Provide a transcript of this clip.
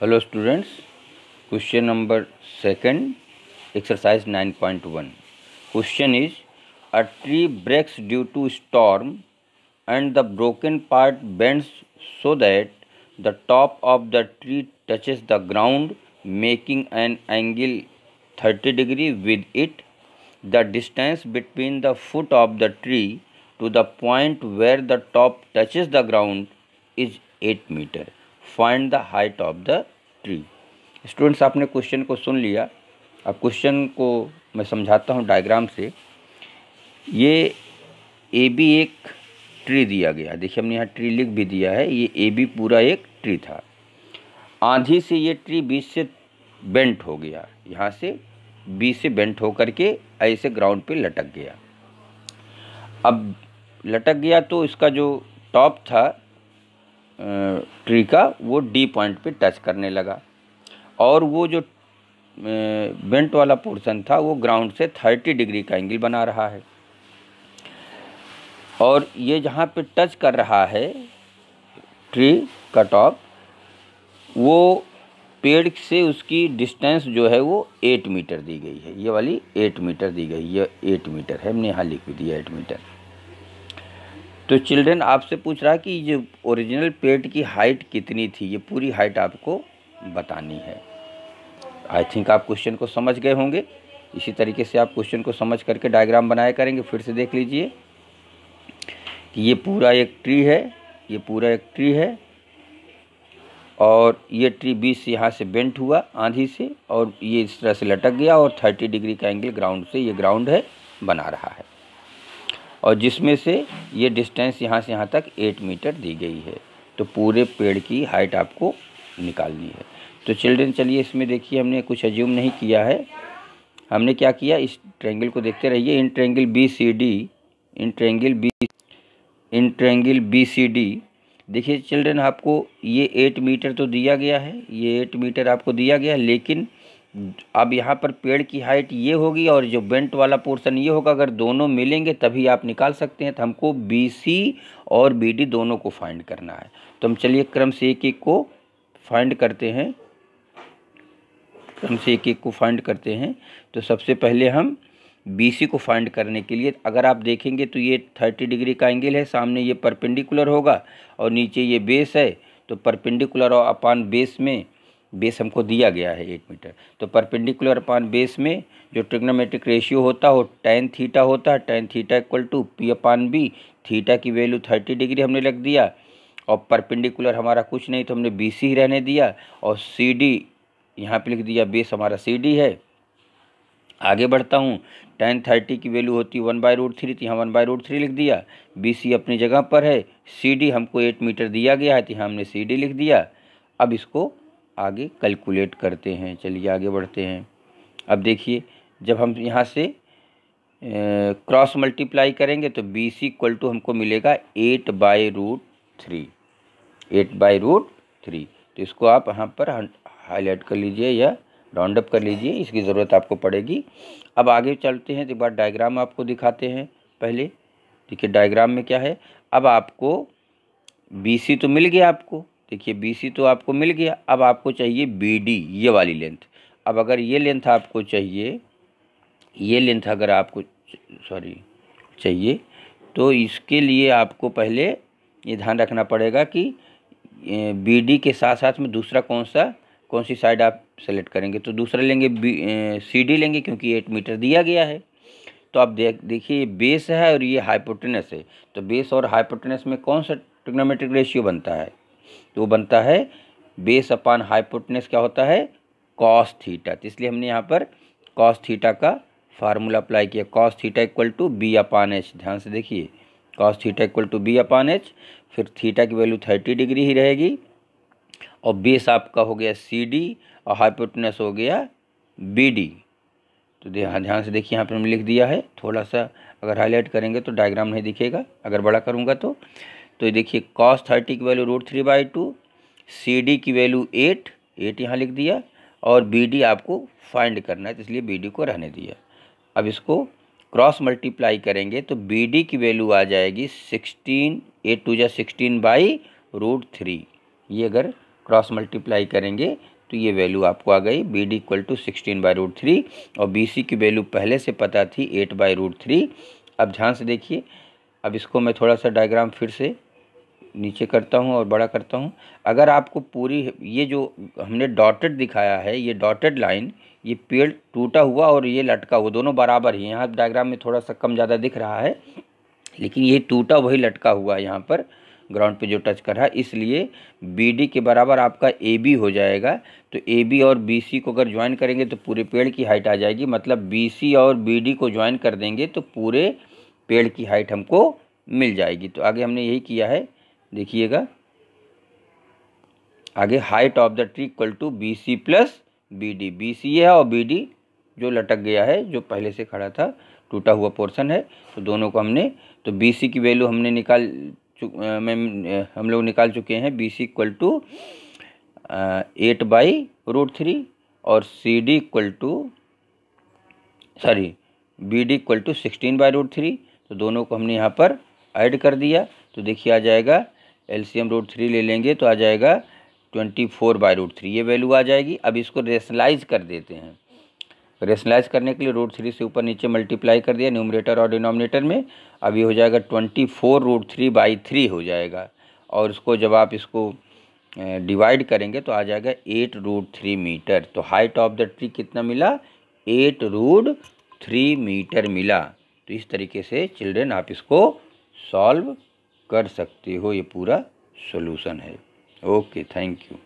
hello students question number second exercise 9.1 question is a tree breaks due to storm and the broken part bends so that the top of the tree touches the ground making an angle 30 degree with it the distance between the foot of the tree to the point where the top touches the ground is 8 meter find the height of the tree students आपने question को सुन लिया अब question को मैं समझाता हूँ diagram से ये ए बी एक ट्री दिया गया देखिए हमने यहाँ ट्री लिख भी दिया है ये ए बी पूरा एक ट्री था आंधी से ये ट्री बीच से बेंट हो गया यहाँ से बी से बेंट होकर के ऐसे ग्राउंड पे लटक गया अब लटक गया तो इसका जो टॉप था ट्री का वो डी पॉइंट पे टच करने लगा और वो जो बेंट वाला पोर्शन था वो ग्राउंड से थर्टी डिग्री का एंगल बना रहा है और ये जहाँ पे टच कर रहा है ट्री का टॉप वो पेड़ से उसकी डिस्टेंस जो है वो एट मीटर दी गई है ये वाली एट मीटर दी गई ये एट मीटर है हमने यहाँ लिख भी दिया एट मीटर तो चिल्ड्रेन आपसे पूछ रहा है कि ये ओरिजिनल पेट की हाइट कितनी थी ये पूरी हाइट आपको बतानी है आई थिंक आप क्वेश्चन को समझ गए होंगे इसी तरीके से आप क्वेश्चन को समझ करके डायग्राम बनाया करेंगे फिर से देख लीजिए कि ये पूरा एक ट्री है ये पूरा एक ट्री है और ये ट्री बीस यहाँ से बेंट हुआ आंधी से और ये इस तरह से लटक गया और थर्टी डिग्री का एंगल ग्राउंड से ये ग्राउंड है बना रहा है और जिसमें से ये डिस्टेंस यहाँ से यहाँ तक एट मीटर दी गई है तो पूरे पेड़ की हाइट आपको निकालनी है तो चिल्ड्रेन चलिए इसमें देखिए हमने कुछ अज्यूम नहीं किया है हमने क्या किया इस ट्रेंगल को देखते रहिए in triangle B C D in triangle B in triangle B C D देखिए चिल्ड्रेन आपको ये एट मीटर तो दिया गया है ये एट मीटर आपको दिया गया है लेकिन अब यहाँ पर पेड़ की हाइट ये होगी और जो बेंट वाला पोर्शन ये होगा अगर दोनों मिलेंगे तभी आप निकाल सकते हैं तो हमको बी सी और बी डी दोनों को फाइंड करना है तो हम चलिए क्रम से एक एक को फाइंड करते हैं क्रम से एक एक को फाइंड करते हैं तो सबसे पहले हम बी सी को फाइंड करने के लिए अगर आप देखेंगे तो ये थर्टी डिग्री का एंगल है सामने ये परपेंडिकुलर होगा और नीचे ये बेस है तो परपेंडिकुलर और अपान बेस में बेस हमको दिया गया है एट मीटर तो परपेंडिकुलर अपान बेस में जो ट्रिग्नोमेट्रिक रेशियो होता हो टेन थीटा होता है tan theta equal to P upon B theta की वैल्यू थर्टी डिग्री हमने लग दिया और परपेंडिकुलर हमारा कुछ नहीं तो हमने बी सी ही रहने दिया और सी डी यहाँ पर लिख दिया बेस हमारा सी डी है आगे बढ़ता हूँ टेन थर्टी की वैल्यू होती है वन बाई रूट थ्री तो यहाँ वन बाई रूट थ्री लिख दिया बी सी अपनी जगह पर है सी डी हमको एट मीटर दिया गया है तो यहाँ हमने सी डी लिख दिया अब इसको आगे कैलकुलेट करते हैं चलिए आगे बढ़ते हैं अब देखिए जब हम यहाँ से क्रॉस मल्टीप्लाई करेंगे तो बी सी इक्वल टू हमको मिलेगा eight by root three eight by root three तो इसको आप यहाँ पर हाईलाइट कर लीजिए या राउंड अप कर लीजिए इसकी ज़रूरत आपको पड़ेगी अब आगे चलते हैं तो एक बार डायग्राम आपको दिखाते हैं पहले देखिए डायग्राम में क्या है अब आपको बी सी तो मिल गया आपको देखिए बी सी तो आपको मिल गया अब आपको चाहिए बी डी ये वाली लेंथ अब अगर ये लेंथ आपको चाहिए ये लेंथ अगर आपको सॉरी चाहिए तो इसके लिए आपको पहले ये ध्यान रखना पड़ेगा कि बी डी के साथ साथ में दूसरा कौन सा कौन सी साइड आप सेलेक्ट करेंगे तो दूसरा लेंगे बी सी डी लेंगे क्योंकि एट मीटर दिया गया है तो आप देख देखिए बेस है और ये हाइपोटेनस है तो बेस और हाइपोटेनस में कौन सा ट्रिग्नोमेट्रिक रेशियो बनता है तो बनता है बेस अपान हाइपोटनेस क्या होता है कॉस थीटा तो इसलिए हमने यहाँ पर कॉस थीटा का फार्मूला अप्लाई किया cos theta equal to B upon H ध्यान से देखिए cos theta equal to B upon H फिर थीटा की वैल्यू थर्टी डिग्री ही रहेगी और बेस आपका हो गया सी डी और हाइपोटनेस हो गया बी डी तो हाँ, ध्यान से देखिए यहाँ पर हमने लिख दिया है थोड़ा सा अगर हाईलाइट करेंगे तो डायग्राम नहीं दिखेगा अगर बड़ा करूँगा तो तो ये देखिए कॉस थर्टी की value root three by two C D की वैल्यू एट एट यहाँ लिख दिया और बी डी आपको फाइंड करना है तो इसलिए बी डी को रहने दिया अब इसको क्रॉस मल्टीप्लाई करेंगे तो बी डी की वैल्यू आ जाएगी सिक्सटीन एट टू या सिक्सटीन बाई रूट थ्री ये अगर क्रॉस मल्टीप्लाई करेंगे तो ये वैल्यू आपको आ गई B D equal to sixteen by root three और बी सी की वैल्यू पहले से पता थी एट बाई रूट थ्री अब ध्यान से देखिए अब इसको मैं थोड़ा सा डायग्राम फिर से नीचे करता हूँ और बड़ा करता हूँ अगर आपको पूरी ये जो हमने डॉटेड दिखाया है ये डॉटेड लाइन ये पेड़ टूटा हुआ और ये लटका हुआ दोनों बराबर ही यहाँ डायग्राम में थोड़ा सा कम ज़्यादा दिख रहा है लेकिन ये टूटा वही लटका हुआ है यहाँ पर ग्राउंड पे जो टच कर रहा है इसलिए बी डी के बराबर आपका ए बी हो जाएगा तो ए बी और बी सी को अगर ज्वाइन करेंगे तो पूरे पेड़ की हाइट आ जाएगी मतलब बी सी और बी डी को ज्वाइन कर देंगे तो पूरे पेड़ की हाइट हमको मिल जाएगी तो आगे हमने यही किया है देखिएगा आगे height of the tree equal to B C plus B D B C है और बी डी जो लटक गया है जो पहले से खड़ा था टूटा हुआ पोर्शन है तो दोनों को हमने तो बी सी की वैल्यू हमने निकाल चुक मैं हम लोग निकाल चुके हैं B C equal to eight by root three और C D equal to sorry B D equal to sixteen by root three तो दोनों को हमने यहाँ पर ऐड कर दिया तो देखिए आ जाएगा एलसीएम रूट थ्री ले लेंगे तो आ जाएगा twenty four by root three ये वैल्यू आ जाएगी अब इसको रेशनलाइज कर देते हैं रेशनलाइज करने के लिए रूट थ्री से ऊपर नीचे मल्टीप्लाई कर दिया न्यूमरेटर और डिनोमिनेटर में अब ये हो जाएगा twenty four root three by three हो जाएगा और इसको जब आप इसको डिवाइड करेंगे तो आ जाएगा एट रूट थ्री मीटर तो हाइट ऑफ द ट्री कितना मिला एट रूट थ्री मीटर मिला तो इस तरीके से चिल्ड्रेन आप इसको सॉल्व कर सकते हो ये पूरा सोल्यूशन है ओके थैंक यू